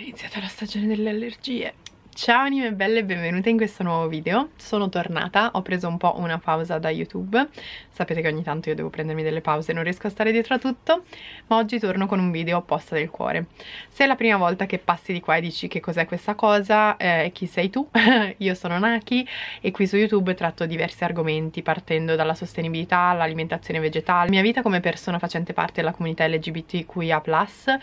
è iniziata la stagione delle allergie Ciao anime belle e benvenute in questo nuovo video Sono tornata, ho preso un po' una pausa da YouTube Sapete che ogni tanto io devo prendermi delle pause non riesco a stare dietro a tutto Ma oggi torno con un video apposta del cuore Se è la prima volta che passi di qua e dici che cos'è questa cosa eh, chi sei tu Io sono Naki e qui su YouTube tratto diversi argomenti Partendo dalla sostenibilità, all'alimentazione vegetale La mia vita come persona facente parte della comunità LGBTQIA+, um,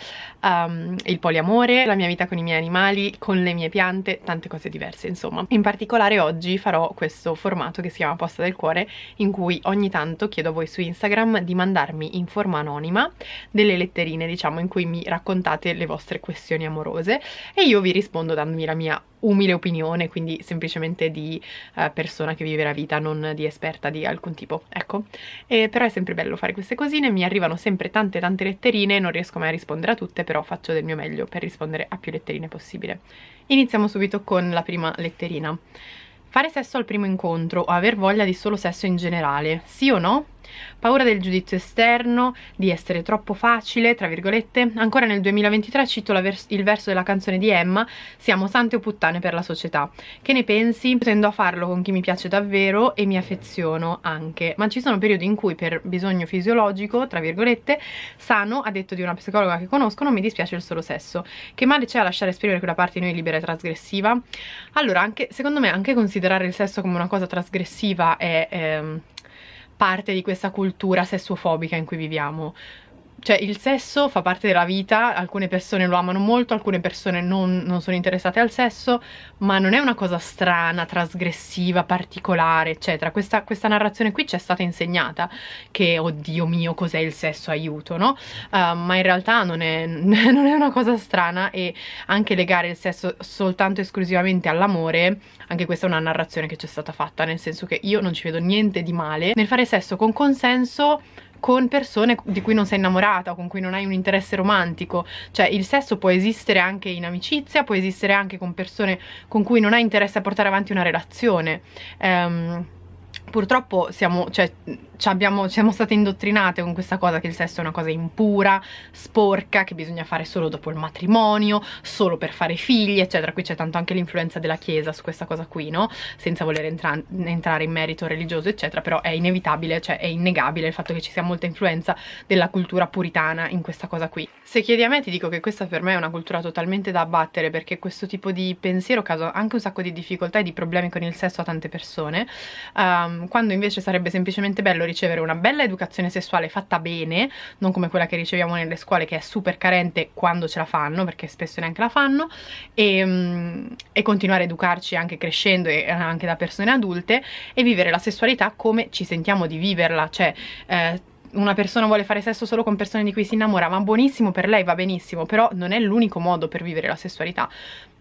ehm, il poliamore, la mia vita con i miei animali, con le mie piante tante cose diverse insomma. In particolare oggi farò questo formato che si chiama posta del cuore in cui ogni tanto chiedo a voi su Instagram di mandarmi in forma anonima delle letterine diciamo in cui mi raccontate le vostre questioni amorose e io vi rispondo dandomi la mia umile opinione, quindi semplicemente di eh, persona che vive la vita, non di esperta di alcun tipo, ecco. E, però è sempre bello fare queste cosine, mi arrivano sempre tante tante letterine, non riesco mai a rispondere a tutte, però faccio del mio meglio per rispondere a più letterine possibile. Iniziamo subito con la prima letterina. Fare sesso al primo incontro o aver voglia di solo sesso in generale, sì o no? Paura del giudizio esterno, di essere troppo facile, tra virgolette. Ancora nel 2023 cito vers il verso della canzone di Emma, siamo sante o puttane per la società. Che ne pensi? Tendo a farlo con chi mi piace davvero e mi affeziono anche. Ma ci sono periodi in cui per bisogno fisiologico, tra virgolette, sano, ha detto di una psicologa che conosco, non mi dispiace il solo sesso. Che male c'è a lasciare esprimere quella parte di noi libera e trasgressiva? Allora, anche, secondo me anche considerare il sesso come una cosa trasgressiva è... Ehm, parte di questa cultura sessuofobica in cui viviamo cioè il sesso fa parte della vita, alcune persone lo amano molto, alcune persone non, non, sono interessate al sesso, ma non è una cosa strana, trasgressiva, particolare, eccetera. Questa, questa narrazione qui ci è stata insegnata, che oddio mio cos'è il sesso, aiuto, no? Uh, ma in realtà non è, non è una cosa strana e anche legare il sesso soltanto esclusivamente all'amore, anche questa è una narrazione che ci è stata fatta, nel senso che io non ci vedo niente di male nel fare sesso con consenso con persone di cui non sei innamorata o con cui non hai un interesse romantico cioè il sesso può esistere anche in amicizia può esistere anche con persone con cui non hai interesse a portare avanti una relazione um, purtroppo siamo, cioè, abbiamo, siamo, state indottrinate con questa cosa che il sesso è una cosa impura, sporca, che bisogna fare solo dopo il matrimonio, solo per fare figli, eccetera. Qui c'è tanto anche l'influenza della Chiesa su questa cosa qui, no? Senza voler entra entrare in merito religioso, eccetera, però è inevitabile, cioè è innegabile il fatto che ci sia molta influenza della cultura puritana in questa cosa qui. Se chiedi a me ti dico che questa per me è una cultura totalmente da abbattere perché questo tipo di pensiero causa anche un sacco di difficoltà e di problemi con il sesso a tante persone, um, quando invece sarebbe semplicemente bello ricevere una bella educazione sessuale fatta bene, non come quella che riceviamo nelle scuole che è super carente quando ce la fanno, perché spesso neanche la fanno, e, um, e continuare a educarci anche crescendo e eh, anche da persone adulte e vivere la sessualità come ci sentiamo di viverla, cioè... Eh, una persona vuole fare sesso solo con persone di cui si innamora, ma buonissimo per lei, va benissimo, però non è l'unico modo per vivere la sessualità.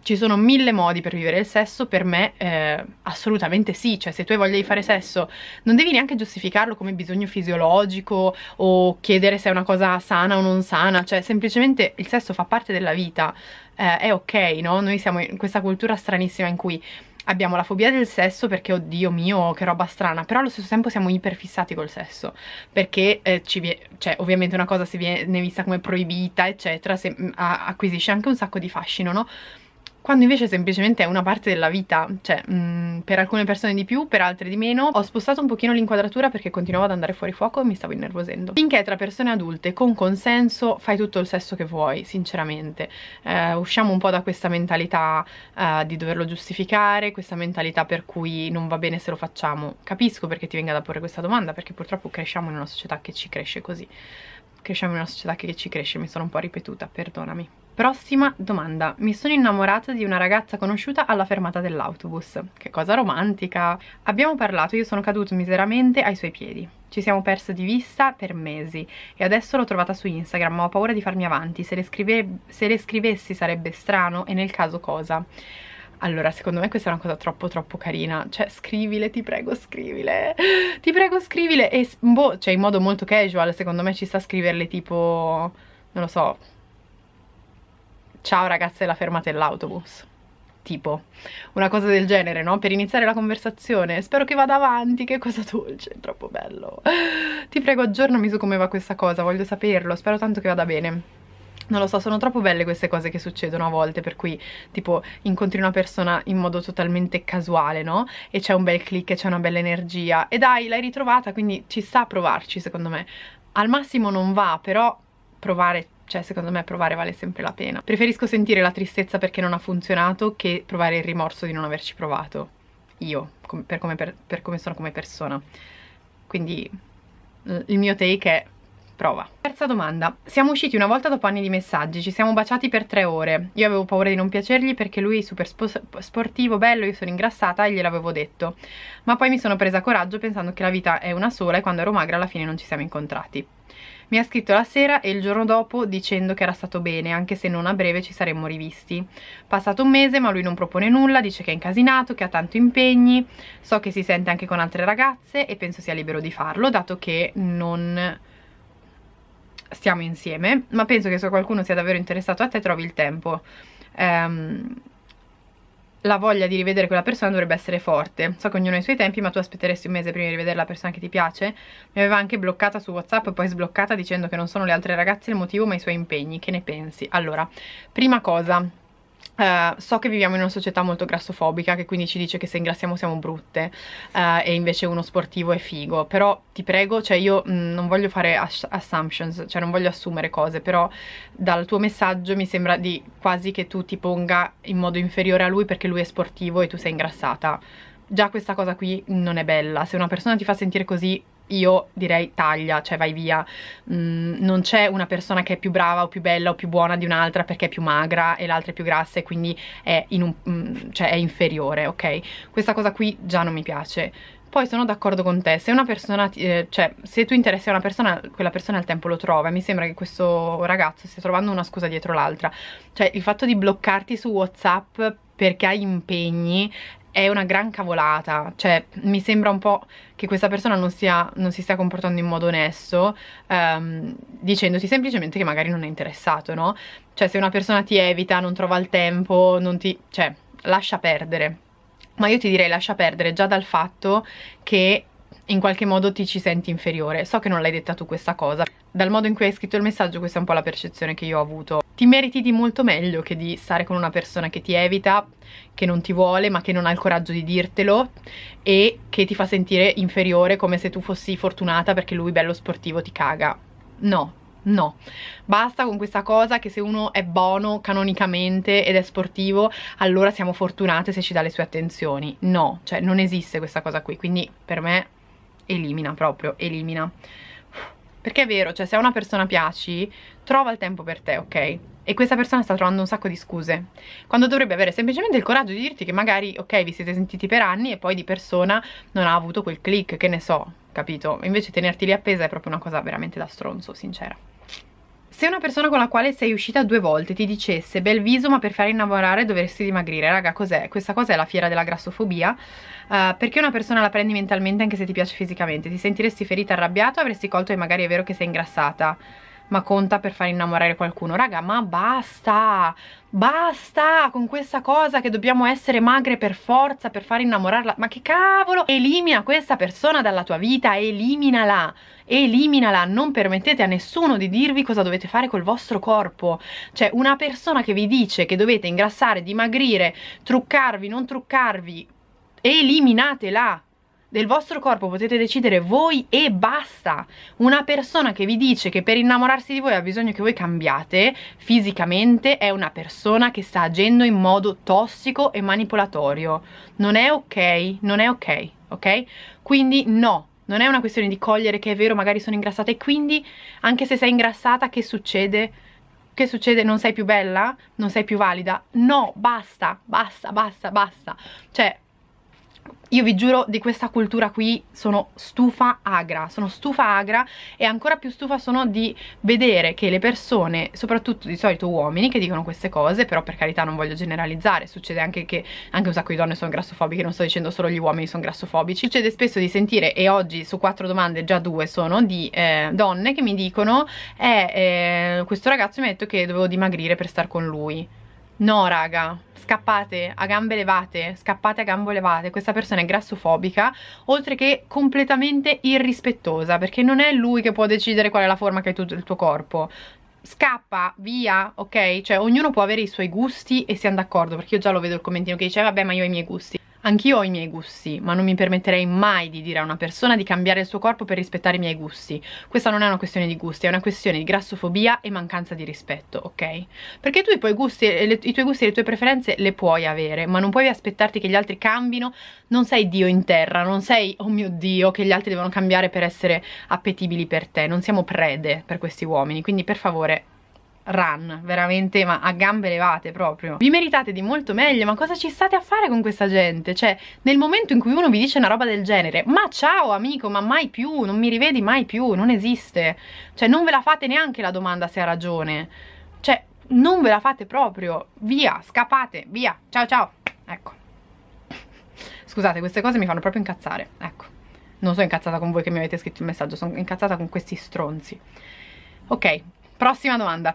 Ci sono mille modi per vivere il sesso, per me eh, assolutamente sì, cioè se tu hai voglia di fare sesso non devi neanche giustificarlo come bisogno fisiologico o chiedere se è una cosa sana o non sana, cioè semplicemente il sesso fa parte della vita, eh, è ok, no? Noi siamo in questa cultura stranissima in cui abbiamo la fobia del sesso perché oddio mio che roba strana però allo stesso tempo siamo iperfissati col sesso perché eh, ci cioè ovviamente una cosa se viene vista come proibita eccetera se, mm, acquisisce anche un sacco di fascino no? quando invece semplicemente è una parte della vita, cioè mh, mm, per alcune persone di più, per altre di meno, ho spostato un pochino l'inquadratura perché continuavo ad andare fuori fuoco e mi stavo innervosendo. Finché tra persone adulte, con consenso, fai tutto il sesso che vuoi, sinceramente. Eh, usciamo un po' da questa mentalità eh, di doverlo giustificare, questa mentalità per cui non va bene se lo facciamo. Capisco perché ti venga da porre questa domanda, perché purtroppo cresciamo in una società che ci cresce così. Cresciamo in una società che ci cresce, mi sono un po' ripetuta, perdonami. Prossima domanda. Mi sono innamorata di una ragazza conosciuta alla fermata dell'autobus. Che cosa romantica. Abbiamo parlato, io sono caduto miseramente ai suoi piedi. Ci siamo persi di vista per mesi e adesso l'ho trovata su Instagram, ma ho paura di farmi avanti. Se le, scrive... Se le scrivessi sarebbe strano e nel caso cosa? Allora, secondo me questa è una cosa troppo troppo carina, cioè scrivile, ti prego scrivile, ti prego scrivile e boh, cioè in modo molto casual secondo me ci sta a scriverle tipo, non lo so, ciao ragazze la fermata dell'autobus tipo una cosa del genere, no? Per iniziare la conversazione. Spero che vada avanti, che cosa dolce, è troppo bello. Ti prego, aggiornami su come va questa cosa, voglio saperlo, spero tanto che vada bene. Non lo so, sono troppo belle queste cose che succedono a volte, per cui tipo incontri una persona in modo totalmente casuale, no? E c'è un bel click, c'è una bella energia. E dai, l'hai ritrovata, quindi ci sta a provarci, secondo me. Al massimo non va, però provare cioè secondo me provare vale sempre la pena. Preferisco sentire la tristezza perché non ha funzionato che provare il rimorso di non averci provato, io, com per, come per, per come sono come persona. Quindi il mio take è prova. Terza domanda. Siamo usciti una volta dopo anni di messaggi, ci siamo baciati per tre ore. Io avevo paura di non piacergli perché lui è super spo sportivo, bello, io sono ingrassata e gliel'avevo detto. Ma poi mi sono presa coraggio pensando che la vita è una sola e quando ero magra alla fine non ci siamo incontrati mi ha scritto la sera e il giorno dopo dicendo che era stato bene, anche se non a breve ci saremmo rivisti. Passato un mese ma lui non propone nulla, dice che è incasinato, che ha tanto impegni, so che si sente anche con altre ragazze e penso sia libero di farlo, dato che non stiamo insieme, ma penso che se qualcuno sia davvero interessato a te trovi il tempo. Ehm... Um, la voglia di rivedere quella persona dovrebbe essere forte. So che ognuno ha i suoi tempi, ma tu aspetteresti un mese prima di rivedere la persona che ti piace? Mi aveva anche bloccata su WhatsApp e poi sbloccata dicendo che non sono le altre ragazze il motivo, ma i suoi impegni. Che ne pensi? Allora, prima cosa, Uh, so che viviamo in una società molto grassofobica che quindi ci dice che se ingrassiamo siamo brutte uh, e invece uno sportivo è figo però ti prego, cioè io mh, mm, non voglio fare ass assumptions, cioè non voglio assumere cose però dal tuo messaggio mi sembra di quasi che tu ti ponga in modo inferiore a lui perché lui è sportivo e tu sei ingrassata già questa cosa qui non è bella se una persona ti fa sentire così io direi taglia, cioè vai via mm, non c'è una persona che è più brava o più bella o più buona di un'altra perché è più magra e l'altra è più grassa e quindi è, in un, mm, cioè è inferiore, ok? Questa cosa qui già non mi piace poi sono d'accordo con te, se una persona, eh, cioè se tu interessi a una persona, quella persona al tempo lo trova, mi sembra che questo ragazzo stia trovando una scusa dietro l'altra, cioè il fatto di bloccarti su Whatsapp perché hai impegni è una gran cavolata, cioè mi sembra un po' che questa persona non, sia, non si stia comportando in modo onesto um, ehm, dicendoti semplicemente che magari non è interessato, no? Cioè se una persona ti evita, non trova il tempo, non ti... cioè lascia perdere. Ma io ti direi lascia perdere già dal fatto che in qualche modo ti ci senti inferiore. So che non l'hai detta tu questa cosa. Dal modo in cui hai scritto il messaggio questa è un po' la percezione che io ho avuto. Ti meriti di molto meglio che di stare con una persona che ti evita, che non ti vuole ma che non ha il coraggio di dirtelo e che ti fa sentire inferiore come se tu fossi fortunata perché lui bello sportivo ti caga. No, No, basta con questa cosa che se uno è buono canonicamente ed è sportivo, allora siamo fortunate se ci dà le sue attenzioni. No, cioè non esiste questa cosa qui, quindi per me elimina proprio, elimina. Perché è vero, cioè se a una persona piaci, trova il tempo per te, ok? E questa persona sta trovando un sacco di scuse, quando dovrebbe avere semplicemente il coraggio di dirti che magari, ok, vi siete sentiti per anni e poi di persona non ha avuto quel click, che ne so, capito? Invece tenerti lì appesa è proprio una cosa veramente da stronzo, sincera. Se una persona con la quale sei uscita due volte ti dicesse bel viso ma per fare innamorare dovresti dimagrire, raga cos'è? Questa cosa è la fiera della grassofobia, uh, perché una persona la prendi mentalmente anche se ti piace fisicamente, ti sentiresti ferita, arrabbiato, avresti colto e magari è vero che sei ingrassata ma conta per far innamorare qualcuno. Raga, ma basta! Basta con questa cosa che dobbiamo essere magre per forza, per far innamorarla. Ma che cavolo! Elimina questa persona dalla tua vita, eliminala! Eliminala! Non permettete a nessuno di dirvi cosa dovete fare col vostro corpo. Cioè, una persona che vi dice che dovete ingrassare, dimagrire, truccarvi, non truccarvi, eliminatela! del vostro corpo potete decidere voi e basta una persona che vi dice che per innamorarsi di voi ha bisogno che voi cambiate fisicamente è una persona che sta agendo in modo tossico e manipolatorio non è ok non è ok ok quindi no non è una questione di cogliere che è vero magari sono ingrassata e quindi anche se sei ingrassata che succede che succede? Non sei più bella? Non sei più valida? No, basta, basta, basta, basta. Cioè, io vi giuro di questa cultura qui sono stufa agra, sono stufa agra e ancora più stufa sono di vedere che le persone, soprattutto di solito uomini che dicono queste cose, però per carità non voglio generalizzare, succede anche che anche un sacco di donne sono grassofobiche, non sto dicendo solo gli uomini sono grassofobici, succede spesso di sentire e oggi su quattro domande già due sono di eh, donne che mi dicono eh, eh, questo ragazzo mi ha detto che dovevo dimagrire per star con lui No raga, scappate a gambe levate, scappate a gambe levate, questa persona è grassofobica, oltre che completamente irrispettosa, perché non è lui che può decidere qual è la forma che hai tu del tuo corpo, scappa, via, ok? Cioè ognuno può avere i suoi gusti e siamo d'accordo, perché io già lo vedo il commentino che dice eh, vabbè ma io ho i miei gusti. Anch'io ho i miei gusti, ma non mi permetterei mai di dire a una persona di cambiare il suo corpo per rispettare i miei gusti. Questa non è una questione di gusti, è una questione di grassofobia e mancanza di rispetto, ok? Perché tu i tuoi gusti, le, i tuoi gusti e le tue preferenze le puoi avere, ma non puoi aspettarti che gli altri cambino. Non sei Dio in terra, non sei, oh mio Dio, che gli altri devono cambiare per essere appetibili per te. Non siamo prede per questi uomini, quindi per favore run, veramente, ma a gambe levate proprio. Vi meritate di molto meglio, ma cosa ci state a fare con questa gente? Cioè, nel momento in cui uno vi dice una roba del genere, ma ciao amico, ma mai più, non mi rivedi mai più, non esiste. Cioè, non ve la fate neanche la domanda se ha ragione. Cioè, non ve la fate proprio, via, scappate, via, ciao ciao. Ecco. Scusate, queste cose mi fanno proprio incazzare, ecco. Non sono incazzata con voi che mi avete scritto il messaggio, sono incazzata con questi stronzi. Ok, prossima domanda.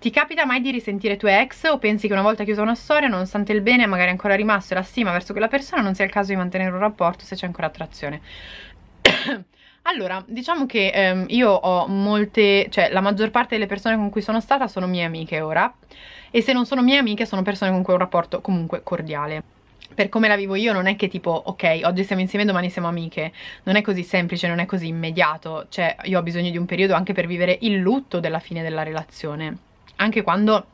Ti capita mai di risentire tue ex o pensi che una volta chiusa una storia, nonostante il bene magari ancora rimasto e la stima verso quella persona, non sia il caso di mantenere un rapporto se c'è ancora attrazione? Allora, diciamo che ehm, io ho molte, cioè la maggior parte delle persone con cui sono stata sono mie amiche ora e se non sono mie amiche sono persone con cui ho un rapporto comunque cordiale. Per come la vivo io non è che tipo, ok, oggi siamo insieme, domani siamo amiche, non è così semplice, non è così immediato, cioè io ho bisogno di un periodo anche per vivere il lutto della fine della relazione anche quando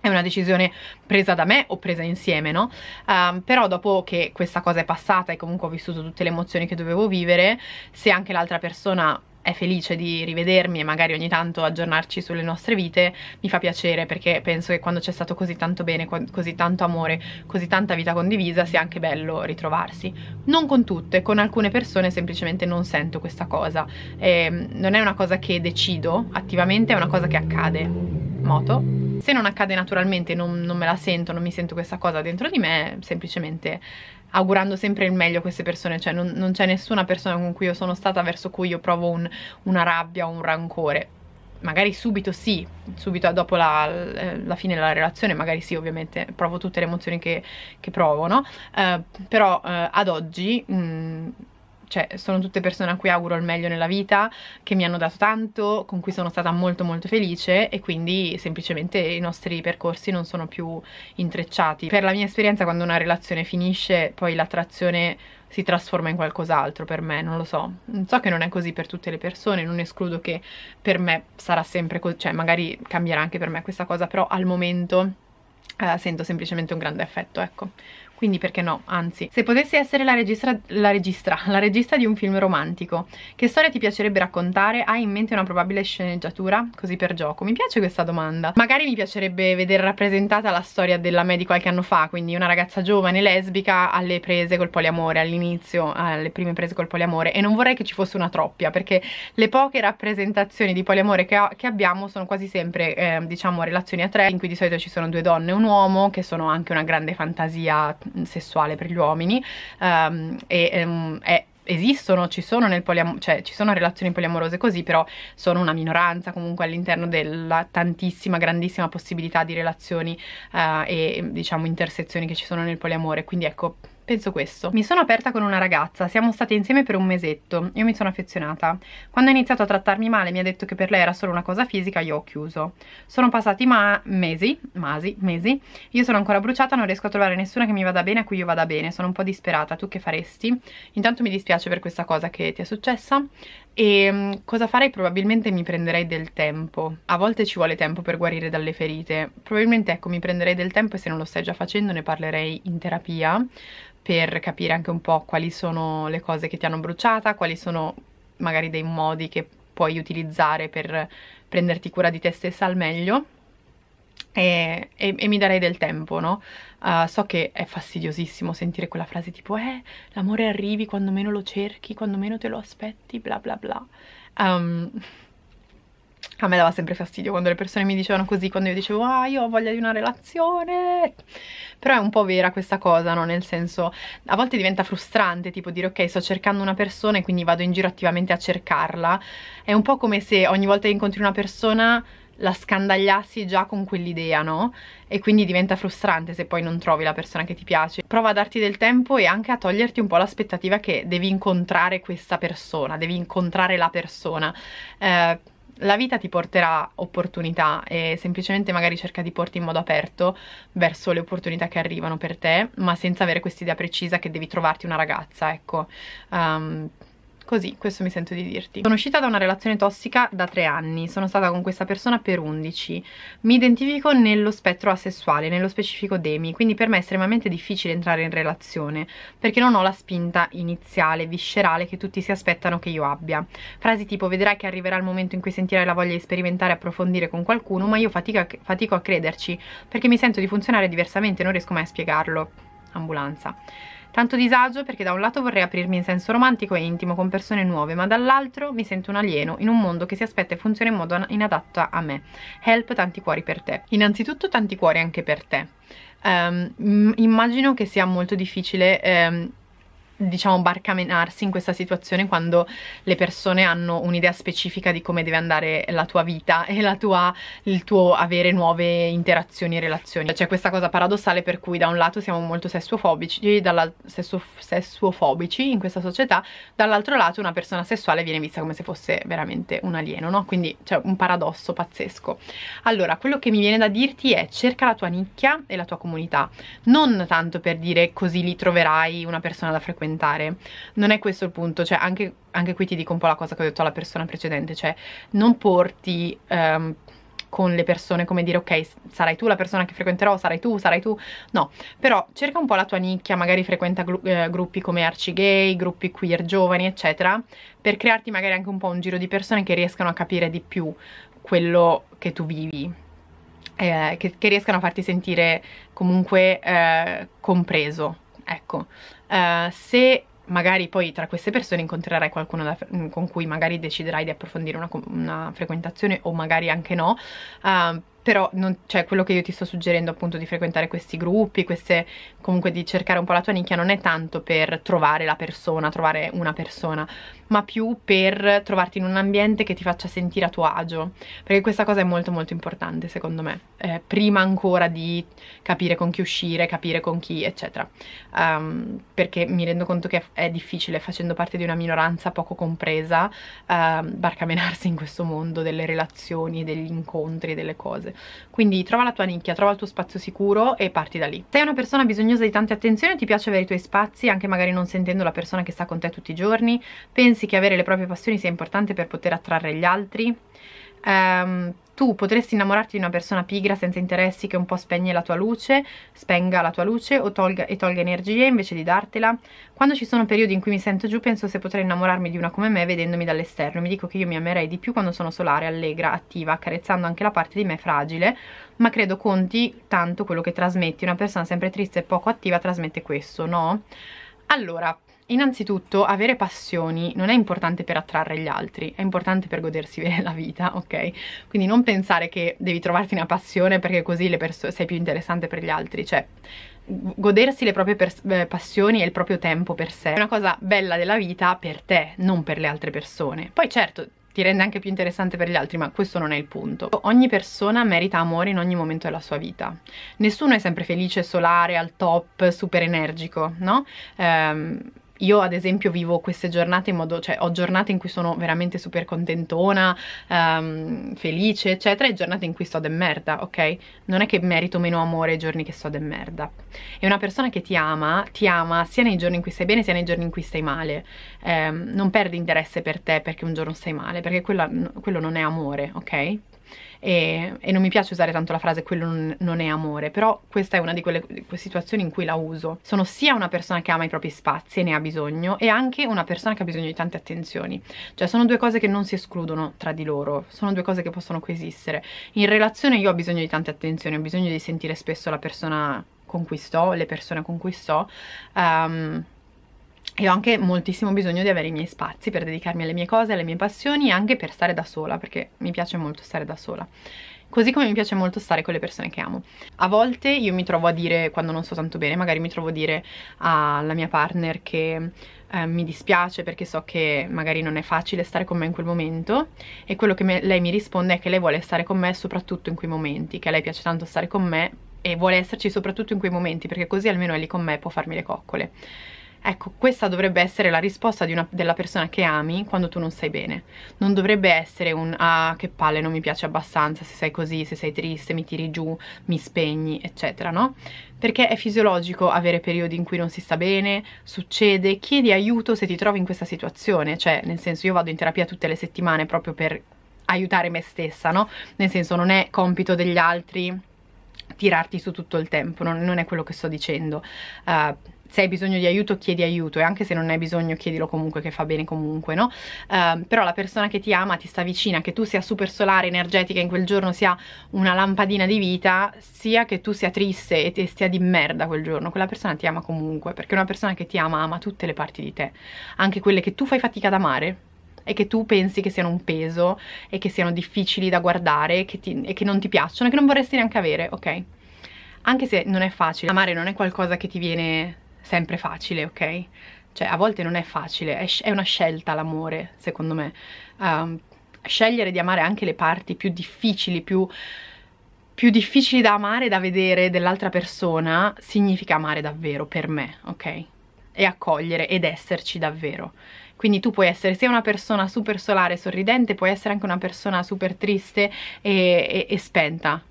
è una decisione presa da me o presa insieme, no? Um, però dopo che questa cosa è passata e comunque ho vissuto tutte le emozioni che dovevo vivere, se anche l'altra persona è felice di rivedermi e magari ogni tanto aggiornarci sulle nostre vite, mi fa piacere perché penso che quando c'è stato così tanto bene, così tanto amore, così tanta vita condivisa sia anche bello ritrovarsi. Non con tutte, con alcune persone semplicemente non sento questa cosa. Eh, non è una cosa che decido attivamente, è una cosa che accade moto. Se non accade naturalmente non, non, me la sento, non mi sento questa cosa dentro di me, semplicemente augurando sempre il meglio a queste persone, cioè non, non c'è nessuna persona con cui io sono stata verso cui io provo un, una rabbia o un rancore. Magari subito sì, subito dopo la, la, fine della relazione, magari sì ovviamente, provo tutte le emozioni che, che provo, no? Eh, però eh, ad oggi... Mh, mm, cioè sono tutte persone a cui auguro il meglio nella vita, che mi hanno dato tanto, con cui sono stata molto molto felice e quindi semplicemente i nostri percorsi non sono più intrecciati. Per la mia esperienza quando una relazione finisce poi l'attrazione si trasforma in qualcos'altro per me, non lo so. So che non è così per tutte le persone, non escludo che per me sarà sempre così, cioè magari cambierà anche per me questa cosa, però al momento eh, sento semplicemente un grande affetto, ecco quindi perché no, anzi. Se potessi essere la regista, la regista, la regista di un film romantico, che storia ti piacerebbe raccontare? Hai in mente una probabile sceneggiatura? Così per gioco. Mi piace questa domanda. Magari mi piacerebbe vedere rappresentata la storia della me di qualche anno fa, quindi una ragazza giovane, lesbica, alle prese col poliamore, all'inizio, alle prime prese col poliamore, e non vorrei che ci fosse una troppia, perché le poche rappresentazioni di poliamore che, che abbiamo sono quasi sempre, eh, diciamo, relazioni a tre, in cui di solito ci sono due donne e un uomo, che sono anche una grande fantasia sessuale per gli uomini um, e um, è esistono, ci sono, nel cioè, ci sono, relazioni poliamorose così, però sono una minoranza comunque all'interno della tantissima, grandissima possibilità di relazioni uh, e diciamo intersezioni che ci sono nel poliamore, quindi ecco penso questo. Mi sono aperta con una ragazza, siamo state insieme per un mesetto, io mi sono affezionata. Quando ha iniziato a trattarmi male mi ha detto che per lei era solo una cosa fisica, io ho chiuso. Sono passati ma mesi, masi, mesi, io sono ancora bruciata, non riesco a trovare nessuna che mi vada bene, a cui io vada bene, sono un po' disperata, tu che faresti? Intanto mi dispiace per questa cosa che ti è successa, e ehm, cosa farei? Probabilmente mi prenderei del tempo. A volte ci vuole tempo per guarire dalle ferite. Probabilmente, ecco, mi prenderei del tempo e se non lo stai già facendo ne parlerei in terapia per capire anche un po' quali sono le cose che ti hanno bruciata, quali sono magari dei modi che puoi utilizzare per prenderti cura di te stessa al meglio. E, e, e mi darei del tempo, no? Uh, so che è fastidiosissimo sentire quella frase tipo eh, l'amore arrivi quando meno lo cerchi, quando meno te lo aspetti, bla bla bla. Um, a me dava sempre fastidio quando le persone mi dicevano così, quando io dicevo ah io ho voglia di una relazione, però è un po' vera questa cosa, no? Nel senso, a volte diventa frustrante tipo dire ok sto cercando una persona e quindi vado in giro attivamente a cercarla, è un po' come se ogni volta che incontri una persona la scandagliassi già con quell'idea, no? E quindi diventa frustrante se poi non trovi la persona che ti piace. Prova a darti del tempo e anche a toglierti un po' l'aspettativa che devi incontrare questa persona, devi incontrare la persona. Eh, la vita ti porterà opportunità e semplicemente magari cerca di porti in modo aperto verso le opportunità che arrivano per te, ma senza avere quest'idea precisa che devi trovarti una ragazza, ecco. Um, Così, questo mi sento di dirti. Sono uscita da una relazione tossica da tre anni, sono stata con questa persona per undici. Mi identifico nello spettro asessuale, nello specifico Demi, quindi per me è estremamente difficile entrare in relazione, perché non ho la spinta iniziale, viscerale che tutti si aspettano che io abbia. Frasi tipo vedrai che arriverà il momento in cui sentirai la voglia di sperimentare e approfondire con qualcuno, ma io fatico a, fatico a crederci, perché mi sento di funzionare diversamente, non riesco mai a spiegarlo ambulanza. Tanto disagio perché da un lato vorrei aprirmi in senso romantico e intimo con persone nuove, ma dall'altro mi sento un alieno in un mondo che si aspetta e funziona in modo inadatto a me. Help tanti cuori per te. Innanzitutto tanti cuori anche per te. Um, immagino che sia molto difficile um, diciamo barcamenarsi in questa situazione quando le persone hanno un'idea specifica di come deve andare la tua vita e la tua, il tuo avere nuove interazioni e relazioni c'è questa cosa paradossale per cui da un lato siamo molto sessuofobici, sesso, sessuofobici in questa società dall'altro lato una persona sessuale viene vista come se fosse veramente un alieno no? quindi c'è un paradosso pazzesco allora quello che mi viene da dirti è cerca la tua nicchia e la tua comunità non tanto per dire così li troverai una persona da frequentare sperimentare non è questo il punto cioè anche, anche qui ti dico un po' la cosa che ho detto alla persona precedente cioè non porti um, con le persone come dire ok sarai tu la persona che frequenterò sarai tu sarai tu no però cerca un po' la tua nicchia magari frequenta gru eh, gruppi come arci gay gruppi queer giovani eccetera per crearti magari anche un po' un giro di persone che riescano a capire di più quello che tu vivi eh, che, che, riescano a farti sentire comunque eh, compreso ecco eh, se magari poi tra queste persone incontrerai qualcuno da, mm, con cui magari deciderai di approfondire una, una, frequentazione o magari anche no, uh, però non, cioè, quello che io ti sto suggerendo appunto di frequentare questi gruppi, queste, comunque di cercare un po' la tua nicchia non è tanto per trovare la persona, trovare una persona, ma più per trovarti in un ambiente che ti faccia sentire a tuo agio, perché questa cosa è molto molto importante secondo me, eh, prima ancora di capire con chi uscire, capire con chi eccetera, um, perché mi rendo conto che è difficile facendo parte di una minoranza poco compresa um, barcamenarsi in questo mondo delle relazioni, degli incontri, delle cose quindi trova la tua nicchia, trova il tuo spazio sicuro e parti da lì. Sei una persona bisognosa di tante attenzioni, ti piace avere i tuoi spazi anche magari non sentendo la persona che sta con te tutti i giorni, pensi che avere le proprie passioni sia importante per poter attrarre gli altri, um, tu potresti innamorarti di una persona pigra senza interessi che un po' spegne la tua luce, spenga la tua luce o tolga, e tolga energie invece di dartela. Quando ci sono periodi in cui mi sento giù penso se potrei innamorarmi di una come me vedendomi dall'esterno. Mi dico che io mi amerei di più quando sono solare, allegra, attiva, accarezzando anche la parte di me fragile, ma credo conti tanto quello che trasmetti. Una persona sempre triste e poco attiva trasmette questo, no? Allora, Innanzitutto avere passioni non è importante per attrarre gli altri, è importante per godersi bene la vita, ok? Quindi non pensare che devi trovarti una passione perché così sei più interessante per gli altri, cioè godersi le proprie eh, passioni e il proprio tempo per sé è una cosa bella della vita per te, non per le altre persone. Poi certo ti rende anche più interessante per gli altri, ma questo non è il punto. Ogni persona merita amore in ogni momento della sua vita. Nessuno è sempre felice, solare, al top, super energico, no? Ehm io ad esempio vivo queste giornate in modo, cioè ho giornate in cui sono veramente super contentona, um, felice eccetera e giornate in cui sto de merda, ok? Non è che merito meno amore i giorni che sto de merda. E una persona che ti ama, ti ama sia nei giorni in cui stai bene sia nei giorni in cui stai male. Um, non perdi interesse per te perché un giorno stai male, perché quello, quello non è amore, ok? e, e, non mi piace usare tanto la frase quello non, non è amore, però questa è una di quelle, quelle situazioni in cui la uso. Sono sia una persona che ama i propri spazi e ne ha bisogno e anche una persona che ha bisogno di tante attenzioni. Cioè sono due cose che non si escludono tra di loro, sono due cose che possono coesistere. In relazione io ho bisogno di tante attenzioni, ho bisogno di sentire spesso la persona con cui sto, le persone con cui sto, um, e ho anche moltissimo bisogno di avere i miei spazi per dedicarmi alle mie cose, alle mie passioni e anche per stare da sola, perché mi piace molto stare da sola. Così come mi piace molto stare con le persone che amo. A volte io mi trovo a dire, quando non sto tanto bene, magari mi trovo a dire alla mia partner che eh, mi dispiace perché so che magari non è facile stare con me in quel momento e quello che me, lei mi risponde è che lei vuole stare con me soprattutto in quei momenti, che a lei piace tanto stare con me e vuole esserci soprattutto in quei momenti perché così almeno è lì con me e può farmi le coccole. Ecco, questa dovrebbe essere la risposta una, della persona che ami quando tu non stai bene. Non dovrebbe essere un ah che palle, non mi piace abbastanza, se sei così, se sei triste, mi tiri giù, mi spegni, eccetera, no? Perché è fisiologico avere periodi in cui non si sta bene, succede, chiedi aiuto se ti trovi in questa situazione, cioè nel senso io vado in terapia tutte le settimane proprio per aiutare me stessa, no? Nel senso non è compito degli altri tirarti su tutto il tempo, non, non è quello che sto dicendo. Uh, se hai bisogno di aiuto chiedi aiuto e anche se non hai bisogno chiedilo comunque che fa bene comunque, no? Um, però la persona che ti ama ti sta vicina, che tu sia super solare, energetica, in quel giorno sia una lampadina di vita, sia che tu sia triste e ti stia di merda quel giorno, quella persona ti ama comunque, perché una persona che ti ama ama tutte le parti di te, anche quelle che tu fai fatica ad amare, e che tu pensi che siano un peso e che siano difficili da guardare che ti, e che non ti piacciono e che non vorresti neanche avere, ok? Anche se non è facile, amare non è qualcosa che ti viene sempre facile, ok? Cioè, a volte non è facile, è, una scelta l'amore, secondo me. Um, scegliere di amare anche le parti più difficili, più, più difficili da amare da vedere dell'altra persona, significa amare davvero, per me, ok? E accogliere ed esserci davvero. Quindi tu puoi essere sia una persona super solare e sorridente, puoi essere anche una persona super triste e, e, e spenta,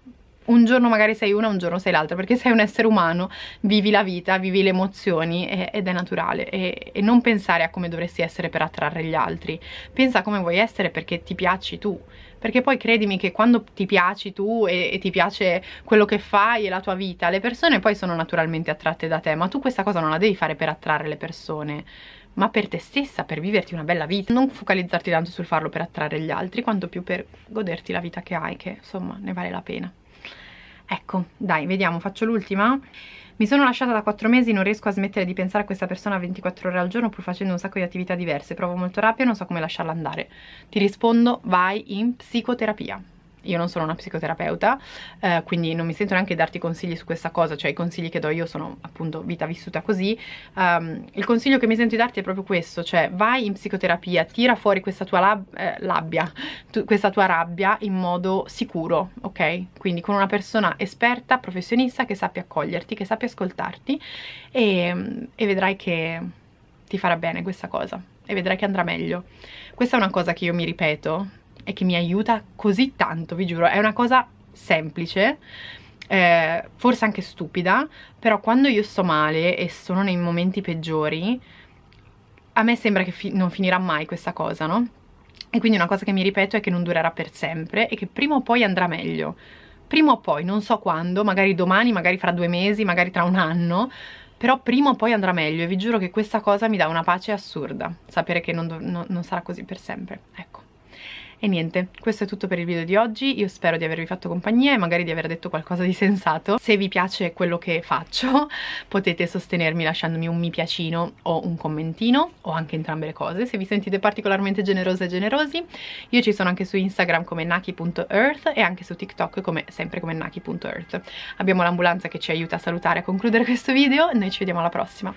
un giorno magari sei una, un giorno sei l'altra, perché sei un essere umano, vivi la vita, vivi le emozioni e, ed è naturale e, e, non pensare a come dovresti essere per attrarre gli altri, pensa a come vuoi essere perché ti piaci tu, perché poi credimi che quando ti piaci tu e, e ti piace quello che fai e la tua vita, le persone poi sono naturalmente attratte da te, ma tu questa cosa non la devi fare per attrarre le persone, ma per te stessa, per viverti una bella vita. Non focalizzarti tanto sul farlo per attrarre gli altri, quanto più per goderti la vita che hai, che insomma ne vale la pena. Ecco, dai, vediamo, faccio l'ultima. Mi sono lasciata da 4 mesi, non riesco a smettere di pensare a questa persona 24 ore al giorno pur facendo un sacco di attività diverse, provo molto rapido e non so come lasciarla andare. Ti rispondo, vai in psicoterapia io non sono una psicoterapeuta, eh, quindi non mi sento neanche darti consigli su questa cosa, cioè i consigli che do io sono appunto vita vissuta così. Um, il consiglio che mi sento di darti è proprio questo, cioè vai in psicoterapia, tira fuori questa tua lab eh, labbia, tu questa tua rabbia in modo sicuro, ok? Quindi con una persona esperta, professionista che sappia accoglierti, che sappia ascoltarti e, ehm, e vedrai che ti farà bene questa cosa e vedrai che andrà meglio. Questa è una cosa che io mi ripeto e che mi aiuta così tanto, vi giuro, è una cosa semplice, eh, forse anche stupida, però quando io sto male e sono nei momenti peggiori, a me sembra che fi non finirà mai questa cosa, no? E quindi una cosa che mi ripeto è che non durerà per sempre e che prima o poi andrà meglio. Prima o poi, non so quando, magari domani, magari fra due mesi, magari tra un anno, però prima o poi andrà meglio e vi giuro che questa cosa mi dà una pace assurda, sapere che non, non, non sarà così per sempre, ecco. E niente, questo è tutto per il video di oggi, io spero di avervi fatto compagnia e magari di aver detto qualcosa di sensato. Se vi piace quello che faccio potete sostenermi lasciandomi un mi piacino o un commentino o anche entrambe le cose, se vi sentite particolarmente generose e generosi. Io ci sono anche su Instagram come naki.earth e anche su TikTok come sempre come naki.earth. Abbiamo l'ambulanza che ci aiuta a salutare e a concludere questo video, noi ci vediamo alla prossima.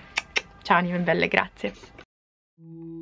Ciao anime belle, grazie.